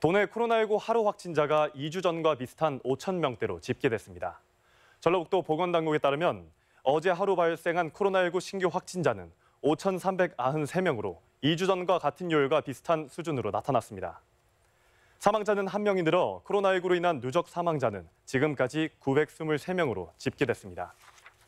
도내 코로나19 하루 확진자가 2주 전과 비슷한 5천 명대로 집계됐습니다. 전라북도 보건당국에 따르면 어제 하루 발생한 코로나19 신규 확진자는 5,393명으로 2주 전과 같은 요일과 비슷한 수준으로 나타났습니다. 사망자는 1명이 늘어 코로나19로 인한 누적 사망자는 지금까지 923명으로 집계됐습니다.